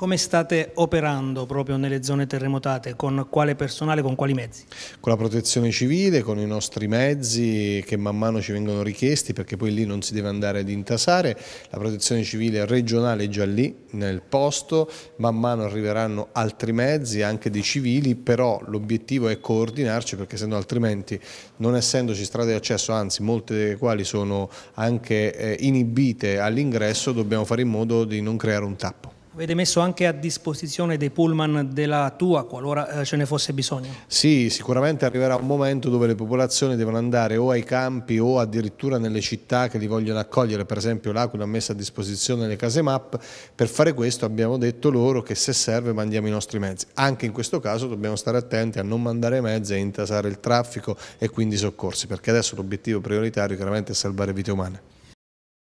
Come state operando proprio nelle zone terremotate? Con quale personale, con quali mezzi? Con la protezione civile, con i nostri mezzi che man mano ci vengono richiesti perché poi lì non si deve andare ad intasare. La protezione civile regionale è già lì, nel posto, man mano arriveranno altri mezzi, anche dei civili, però l'obiettivo è coordinarci perché se no altrimenti non essendoci strade di accesso, anzi molte delle quali sono anche eh, inibite all'ingresso, dobbiamo fare in modo di non creare un tappo. Avete messo anche a disposizione dei pullman della tua qualora eh, ce ne fosse bisogno? Sì, sicuramente arriverà un momento dove le popolazioni devono andare o ai campi o addirittura nelle città che li vogliono accogliere, per esempio l'Aquila ha messo a disposizione le case MAP, per fare questo abbiamo detto loro che se serve mandiamo i nostri mezzi. Anche in questo caso dobbiamo stare attenti a non mandare mezzi e intasare il traffico e quindi i soccorsi, perché adesso l'obiettivo prioritario chiaramente è salvare vite umane.